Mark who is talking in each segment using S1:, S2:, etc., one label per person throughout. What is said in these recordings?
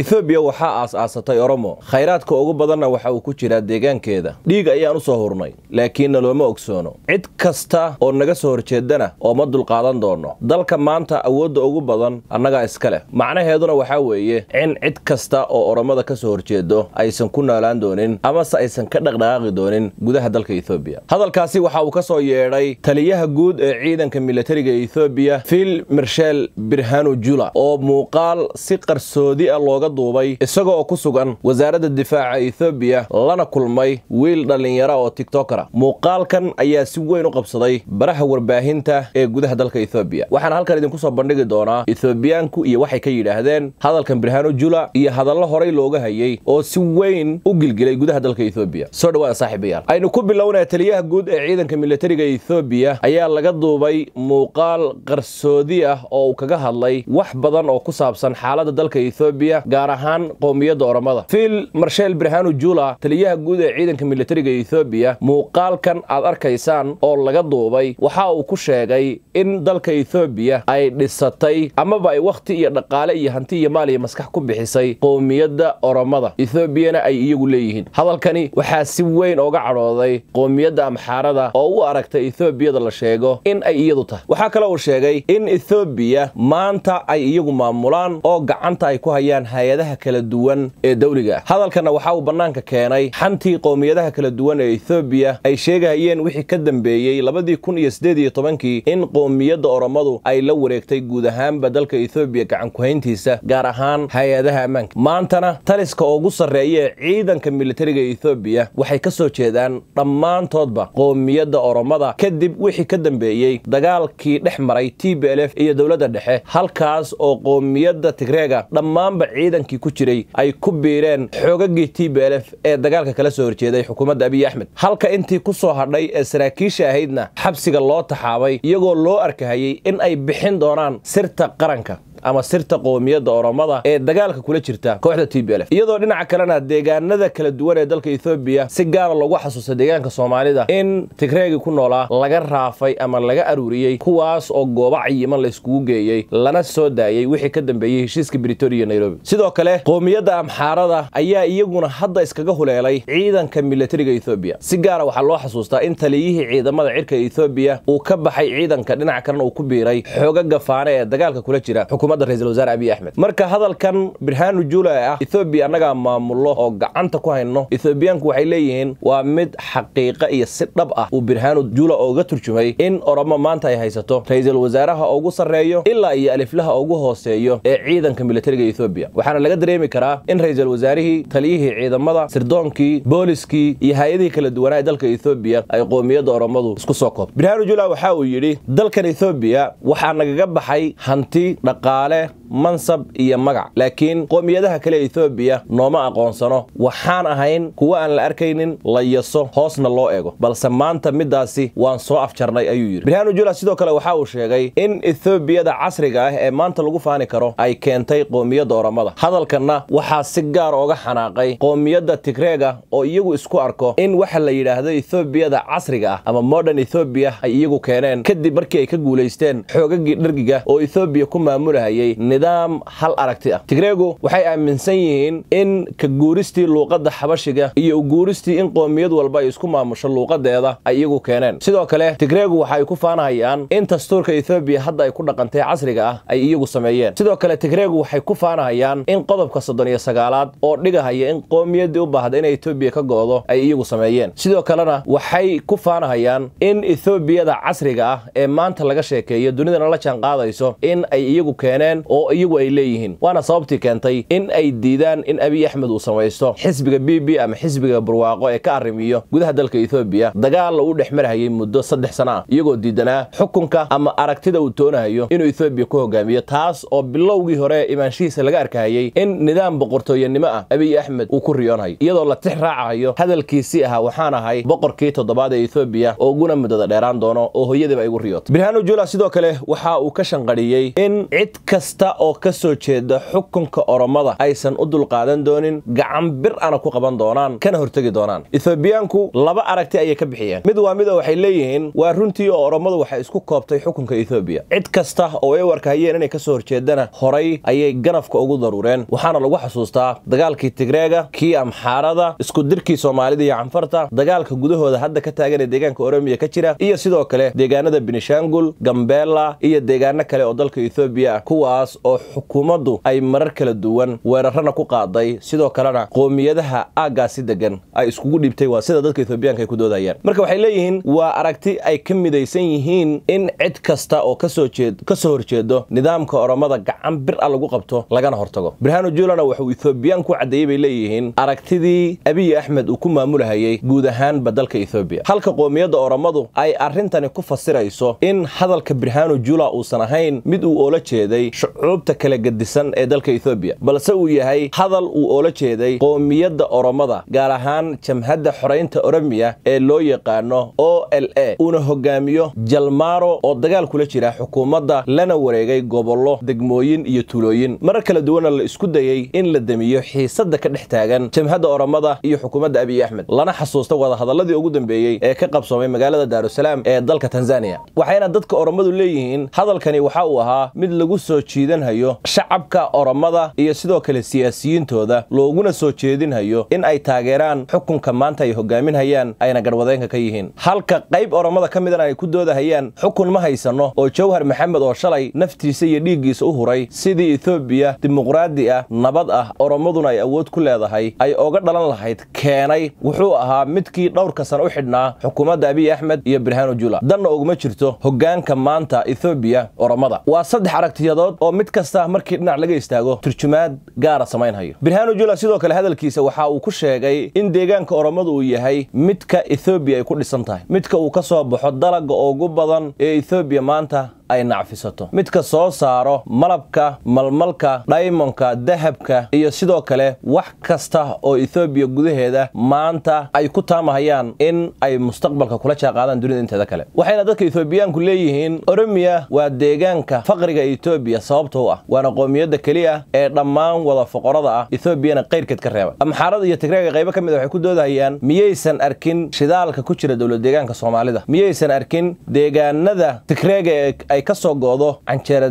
S1: ethoobiya waxaa aas-aasatay oromo khayraadka ugu badanna waxa uu ku jiraa deegaankeeda dhiig ayaan u soo hurnay laakiinna looma ogsoono cid kasta oo naga soo horjeedana ooma dulqaadan doono dalka maanta awoodda ugu badan annagaa iska leh macnaheeduna waxaa weeye in cid kasta oo oromada ka soo horjeedo aysan ku noolaan doonin amase aysan ka dhaqdhaqaaqi doonin gudaha dalka ethoobiya hadalkaasi waxa uu ka soo yeedhay taliyaha guud ee ciidanka milatariga ethoobiya fil mirshel birhanu jula oo muuqaal si qarsoodi ah looga looga duubay isaga oo ku sugan wasaaradda difaaca ethoobiya lana kulmay wiil dhallinyara oo tiktokara ah. muuqaalkan ayaa si weyn u qabsaday baraha warbaahinta ee gudaha dalka ethoobiya waxaana halkan idinku soo bandhigi doonaa ethoobiyaanku iyo waxay ka yidhaahdeen hadalkan birhaanu jula iyo hadallo horay looga hayay oo si weyn u gilgilay gudaha dalka ethoobiya soo dhawaan saaxiibayaal aynu ku bilownaa taliyaha guud ee ciidanka milatariga ethoobiya ayaa laga duubay muuqaal qarsoodi ah oo uu kaga hadlay wax badan oo ku saabsan xaaladda dalka ethoobiya gaar ahaan qoomiyadda oramada fiil marsheel barhaanu jula taliyaha guud ee ciidanka militariga ethoobiya muuqaalkan aad arkaysaan oo laga duubay waxa uu ku sheegay in dalka ethoobiya ay dhisatay amaba ay wakhti iyo dhaqaale iyo hanti iyo maal iyo maskax ku bixisay qowmiyadda oromada ethoobiyana ay iyagu leeyihiin hadalkani waxaa si weyn oga cadhooday qowmiyadda amxaarada oo u aragtay ethoobiyada la sheego in ay iyadu tahay waxaa kale uu sheegay in ethoobiya maanta ay iyagu maamulaan oo gacanta ay ku hayaan hay-adaha kala duwan ee dawliga ah hadalkana waxa uu bannaanka keenay xantii qowmiyadaha kala duwan ee ethoobiya ay sheegahayeen wixii ka dambeeyey labadii kun iyo siddeed iyo tobankii in qowmiyadda oromadu ay la wareegtay guud ahaanba dalka ethoobiya gacankuhayntiisa gaar ahaan hay-adaha ammaanka maantana taliska ugu sarreeya ee ciidanka militariga ethoobiya waxay ka soo jeedaan dhammaantoodba qowmiyadda oromada kadib wixii ka dambeeyey dagaalkii dhex maray t b l f iyo dowladda dhexe halkaas oo qowmiyadda tigreega dhammaanba ciidan ciidankii ku jiray ay ku biireen xoogagii t b lf ee dagaalka kala soo horjeeday xukuumadda abiy axmed halka intii ku soo hadhay ee saraakiisha ahaydna xabsiga loo taxaabay iyagoo loo arkahayey in ay bixin doonaan sirta qaranka ama sirta qoomiyadda oromada ee dagaalka kula jirta kooxda t b lf iyadoo dhinaca kalena deegaanada kala duwan ee dalka ethoobiya si gaara ah logu xasuusta deegaanka soomaalida in tigreegii ku noolaa laga raafay ama laga aruuriyey kuwaas oo goobo cayiman layskugu geeyey lana soo daayey wixii ka dambeeyey heshiiska britoria iyo nairobi sidoo kale qowmiyadda amxaarada ayaa iyaguna hadda iskaga huleelay ciidanka milatariga ethoobiya si gaara ah waxaa loo xasuustaa in taliyihii ciidamada cirka ethoobiya uu ka baxay ciidanka dhinaca kalena uu ku biiray xooga gafaane ee dagaalka kula jira xukuumadda ra-isul wasaare abiy axmed marka hadalkan birhaanu juulay ah etoobiya annagaa maamulo oo gacanta ku hayno ethoobiyaanku waxay leeyihiin waa mid xaqiiqa iyo si dhab ah uu birhaanu juula ooga turjumay in oromo maanta ay haysato ra-iisul wasaaraha ugu sarreeyo ilaa iyo aliflaha ugu hooseeyo ee ciidanka milatariga ethoobiya waxaana laga dareemi karaa in ra-iisul wasaarihii taliyihii ciidamada sirdoonkii booliskii iyo hay-adihii kala duwanaa ee dalka ethoobiya ay qoomiyadda oromadu isku soo koobtay birhaanu juula waxa uu yidhi dalkan ethoobiya waxaa nagaga baxay hanti dhaqaale dhaqaale mansab iyo magac laakiin qoomiyadaha kale ethoobiya nooma aqoonsano waxaan ahayn kuwa aan la arkaynin la yaso hoosna loo eego balse maanta middaasi waan soo afjarnay ayuu yidhi birhaanu jula sidoo kale waxa uu sheegay in ethoobiyada casriga ah ee maanta lagu faani karo ay keentay qoomiyadda oramada hadalkanna waxaa si gaar ooga ah xanaaqay qoomiyadda tigreega oo iyagu isku arko in waxa la yidhaahdo ethoobiyada casriga ah ama modern ethoobiya ay iyagu keeneen kadib markii ay ka guulaysteen xoogagii dhargiga oo ethoobiya ku maamulahay sameeyey nidaam hal aragti ah tigreego waxay aaminsan yihiin in ka guuristii luuqadda xabashiga iyo uguuristii in qoomiyad walba ay isku maamusho luuqadeeda ay iyagu keeneen sidoo kale tigreegu waxaay ku faanahayaan in dastuurka ethoobiya hadda ay ku dhaqantay casriga ah ay iyagu sameeyeen sidoo kale tigreegu waxay ku faanahayaan in qodobka soddon iyo sagaalaad oo dhigahaya in qoomiyaddii u baahda inay ethoobiya ka go'do ay iyagu sameeyeen sidoo kalena waxay ku faanahayaan in ethoobiyada casriga ah ee maanta laga sheekeeyo dunidana la jaanqaadayso in ay iyagu keeneen yeeleen oo iyagu ay leeyihiin waana sababtii keentay in ay diidaan in abiy axmed uu samaysto xisbiga b b ama xisbiga barwaaqo ee ka arrimiyo gudaha dalka etoobiya dagaal lagu dhex marhayay muddo saddex sana ah iyagoo diidanaa xukunka ama aragtida uu toonahayo inuu ethoobiya ku hogaamiyo taas oo bilowgii hore imaanshihiisa laga arkahayay in nidaam boqortooyanimo ah abiy axmed uu ku riyoonhayo iyadoo la tix raacayo hadalkiisii ahaa waxaan ahay boqorkii toddobaad ee etoobiya oo guna muddada dheeraan doono oo hooyadiiba igu riyoota birhaanu jula sidoo kale waxa uu ka shanqadhiyey in cid kasta oo ka soo jeeda xukunka oromada aysan u dulqaadan doonin gacan bir ana ku qaban doonaan kana hortegi doonaan ethoobiyaanku laba aragti ayay ka bixiyeen mid waa mida waxay leeyihiin waa runtii oo oromadu waxay isku koobtay xukunka ethoobiya cid kasta oo ay warkahayeen inay ka soo horjeedana horay ayay ganafka ugu daruureen waxaana lagu xasuustaa dagaalkii tigreega kii amxaarada isku dirkii soomaalida iyo canfarta dagaalka gudahooda hadda ka taagan ee deegaanka oromiya ka jira iyo sidoo kale deegaanada binishangul gambeella iyo deegaano kale oo dalka ethoobiya ah kuwaas oo xukuumaddu ay marar kala duwan weerarana ku qaaday sidoo kalena qoomiyadaha aaggaasi degan ay iskugu dhibtay waa sida dadka etoobiyaanka ay ku doodayaan marka waxay leeyihiin waa aragti ay ka midaysan yihiin in cid kasta oo kasoo jeedkasoo horjeedo nidaamka oromada gacan bir ah lagu qabto lagana hortago birhaanu julana wuxuu ethoobiyaanku caddeeyey bay leeyihiin aragtidii abiy axmed uu ku maamulahayay guud ahaanba dalka ethoobiya halka qoomiyadda oromadu ay arrintani ku fasirayso in hadalka birhaanu jula uusan ahayn mid uu oola jeeday jeeday shucuubta kala gedisan ee dalka etoobiya balse uu yahay hadal uu oola jeeday qoomiyadda oromada gaar ahaan jamhadda xoraynta oromiya ee loo yaqaano o l a uuna hogaamiyo jalmaaro oo dagaal kula jira xukuumadda lana wareegay gobollo degmooyin iyo tuulooyin marar kala duwanna la isku dayey in la demiyo xiisadda ka dhex taagan jamhadda oromada iyo xukuumadda abiy axmed lana xasuusta wadahadalladii ugu dambeeyey ee ka qabsoomay magaalada daarusalaam ee dalka tanzaniya waxayna dadka oromadu leeyihiin hadalkani waxa uu ahaa mid lagu soo soo jiidanhayo shacabka oromada iyo sidoo kale siyaasiyiintooda looguna soo jeedinhayo in ay taageeraan xukunka maanta ay hogaaminhayaan ayna garwadeenka ka yihiin halka qayb oromada ka midana ay ku doodahayaan xukun ma haysanno oo jawhar maxamed oo shalay naftiisa iyo dhiiggiisa u huray sidii ethoobiya dimuqraadi ah nabad ah oromaduna ay awood ku leedahay ay oga dhalan lahayd keenay wuxuu ahaa midkii dhowrka san u xidhnaa xukuumadda abiy axmed iyo birhaanu jula danna uguma jirto hogaanka maanta ethoobiya oromada waa saddex aragtiyadood saacadood oo mid kasta markii dhinac laga istaago turjumaad gaara ah samaynhayo birhaanu jula sidoo kale hadalkiisa waxa uu ku sheegay in deegaanka oromadu uu yahay midka ethoobiya ay ku dhisan tahay midka uu ka soo baxo dalaga ugu badan ee ethoobiya maanta ay nacfisato midka soo saaro malabka malmalka dhaymonka dahabka iyo sidoo kale wax kasta oo ethoobiya gudaheeda maanta ay ku taamahayaan in ay mustaqbalka kula jaaqaadaan dunida inteeda kale waxayna dadka ethoobiyaanku leeyihiin oromiya waa deegaanka faqriga ethoobiya etoobiya u ah waana qoomiyadda keliya ee dhammaan wada foqorada ah ethoobiyana qayrkeed ka reeba amxaarada iyo tigreega qaybo ka mid a ah waxay ku doodahayaan miyaysan arkin shidaalka ku jira dowlad deegaanka soomaalida miyaysan arkin deegaanada tigreega ay ka soo go'do canjeera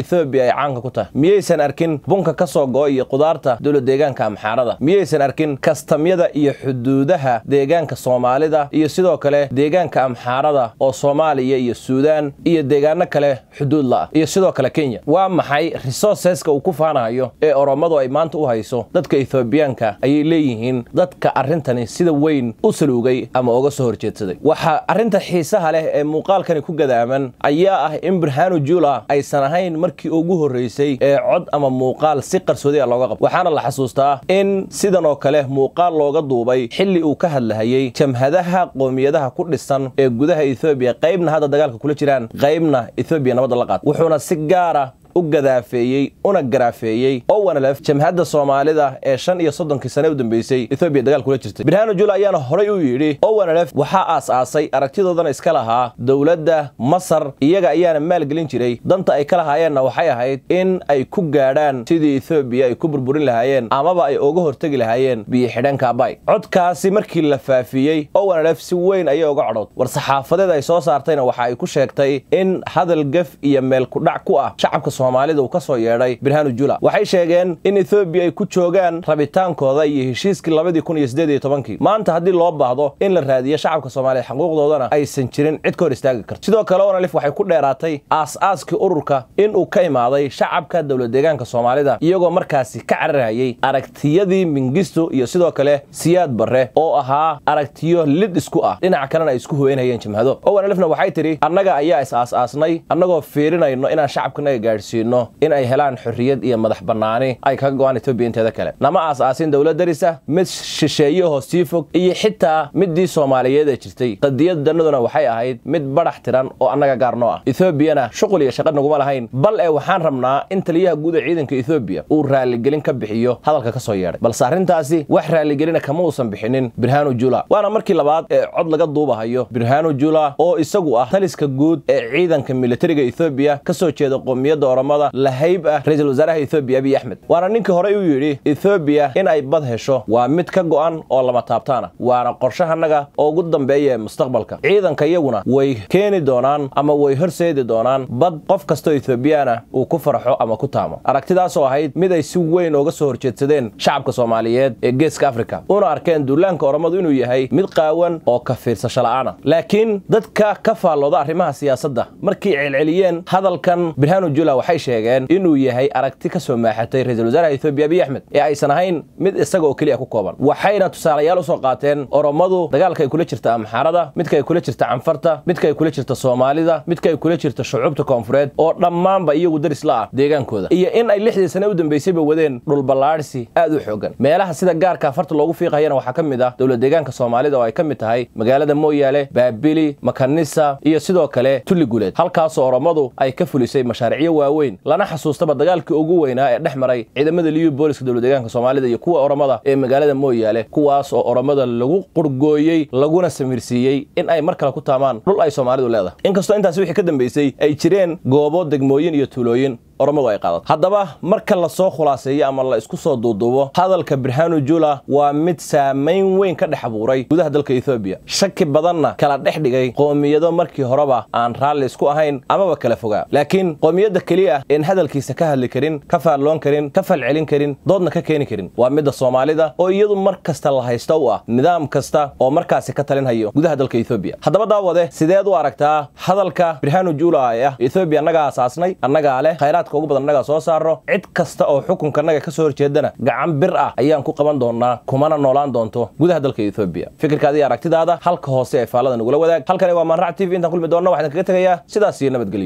S1: ethoobiya ay caanka ku tahay miyaysan arkin bunka kasoo go'o iyo qudaarta dowla deegaanka amxaarada miyaysan arkin kastamyada iyo xuduudaha deegaanka soomaalida iyo sidoo kale deegaanka amxaarada oo soomaaliya iyo suudaan iyo deegaano kale xuduud la'ah iyo sidoo kale kenya waa maxay risorceska uu ku faanahayo ee oromadu ay maanta u hayso dadka ethoobiyaanka ayay leeyihiin dadka arrintani sida weyn u saluugay ama uga soo horjeedsaday waxaa arrinta xiisaha leh ee muuqaalkani ku gadaaman ayaa ah in burhaanu jula aysan ahayn markii ugu horreysay ee cod ama muuqaal si qarsoodi a ah looga qabto waxaana la xasuustaa in sidan oo kale muuqaal looga duubay xilli uu ka hadlahayey jamhadaha qoomiyadaha ku dhisan ee gudaha ethoobiya qaybna hadda dagaalka kula jiraan qaybna ethoobiya nabadda la qaata wuxuuna si gaara ah u gadaafeeyey una garaafeeyey owanalef jamhadda soomaalida ah ee shan iyo soddonkii sane u dambeysay ethoobiya dagaal kula jirtay birhaano jul ayaana horay u yidhi owanalef waxaa aas-aasay aragtidoodana iska lahaa dowladda masar iyaga ayaana maalgelin jiray danta ay ka lahaayeenna waxay ahayd in ay ku gaadhaan sidii ethoobiya ay ku burburin lahaayeen amaba ay uga hortegi lahaayeen biyixidhanka bay codkaasi markii la faafiyey owanalef si weyn ayay uga codhowd war saxaafadeed ay soo saartayna waxa ay ku sheegtay in hadal gef iyo meelkudhac ku ah shacabka soomaalida uu ka soo yeedhay birhaanu jula waxay sheegeen in ethoobiya ay ku joogaan rabitaankooda iyo heshiiskii labadii kun iyo siddeed iyo tobankii maanta haddii loo baahdo in la raadiyo shacabka soomaaliya xaquuqdoodana aysan jirin cid kahor istaagi karto sidoo kale onalif waxay ku dheeraatay aas-aaskii ururka inuu ka imaaday shacabka dowlad deegaanka soomaalida iyagoo markaasi ka cararhayay aragtiyadii mingistu iyo sidoo kale siyaad barre oo ahaa aragtiyo lid isku ah dhinaca kalena ay isku hooyanhayeen jimhado owanalifna waxay tidhi annaga ayaa is aas-aasnay annagoo fiirinayno inaan shacabkanaga gaadhsiiyo siino in ay helaan xorriyad iyo madax bannaani ay kaga go'aan etoobiya inteeda kale nama aas-aasin dowlad darisa mid shisheeyahoo sii fog iyo xitaa middii soomaaliyeed ee jirtay qadiyaddanaduna waxay ahayd mid badhax tiran oo annaga gaarno ah etoobiyana shuqul iyo shaqa naguma lahayn bal ee waxaan rabnaa in taliyaha guud ee ciidanka etoobiya uu raalligelin ka bixiyo hadalka ka soo yeedhay balse arrintaasi wax raalligelina kama uusan bixinin birhanu jula waana markii labaad ee cod laga duubahayo birhanu jula oo isagu ah taliska guud ee ciidanka militariga etoobiya ka soo jeeda qoomiyadda wadamada lahayb ah ra-iisul wasaaraha ethoobiya abiy axmed waana ninkii horey u yidhi ethoobiya in ay bad hesho waa mid ka go'an oo lama taabtaana waana qorshahannaga oo ugu dambeeya ee mustaqbalka ciidanka iyaguna way keeni doonaan ama way horseedi doonaan bad qof kastoo ethoobiyaana uu ku farxo ama ku taamo aragtidaasoo ahayd mid ay si weyn uga soo horjeedsadeen shacabka soomaaliyeed ee geeska afrika una arkeen duulaanka oromadu inuu yahay mid qaawan oo ka fiirsasho la'aana laakiin dadka ka faallooda arrimaha siyaasadda markii celceliyeen hadalkan birhaanu jula waxay waxay sheegeen inuu yahay aragti ka soo maaxatay ra-iisul wasaaraha ethoobiya abiy axmed ee aysan ahayn mid isaga oo keliya ku kooban waxayna tusaalayaal u soo qaateen oromadu dagaalka ay kula jirta amxaarada midkaay kula jirta canfarta midkaay kula jirta soomaalida midkaay kula jirta shucuubta koonfureed oo dhammaanba iyagu daris la ah deegaankooda iyo in ay lixdii sane u dambaysayba wadeen dhulballaadhsi aad u xoogan meelaha sida gaarka farta loogu fiiqayana waxaa ka mid ah dowlad deegaanka soomaalida oo ay ka mid tahay magaalada mooyaale baabili makanisa iyo sidoo kale tulli guleed halkaasoo oromadu ay ka fulisay mashaariicyo waawe weyn lana xasuustaba dagaalkii ugu weynaa ee dhex maray ciidamada liyu booliska deegaanka soomaalida iyo kuwa oromada ee magaalada mooyaale kuwaas oo oromada lagu qurgooyey laguna samiirsiiyey in ay mar kale ku taamaan dhul ay soomaalidu leedahay inkastoo intaasi wixii ka dambaysay ay jireen goobo degmooyin iyo tuulooyin oromadu ay qaadato haddaba marka lasoo khulaaseeyo ama la isku soo duuduubo hadalka birhanu jula waa mid saamayn weyn ka dhex abuuray gudaha dalka etoobiya shaki badanna kala dhex dhigay qoomiyado markii horeba aan raalli isku ahayn amaba kala fogaa laakiin qoomiyadda keliya een hadalkiisa ka hadli karin ka faalloon karin ka falcelin karin doodna ka keeni karin waa midda soomaalida oo iyadu mar kasta la haysta u ah nidaam kasta oo markaasi ka talinhayo gudaha dalka etoobiya haddaba daawade sideed u aragtaa hadalka birhanu jula ee ah etoobiya annagaa aasaasnay annagaa leh khayraad macluumaadka ugu badan innagaa soo saarno cid kasta oo xukunkannaga ka soo horjeedana gacan bir ah ayaan ku qaban doonnaa kumana noolaan doonto gudaha dalka etoobiya fikirkaada iyo aragtidaada halka hoose ee faallada ugula wadaag halkani waa maanrac t v intaan kulmi doonna waxaan kaga tegayaa sidaas iyo nabadgelyo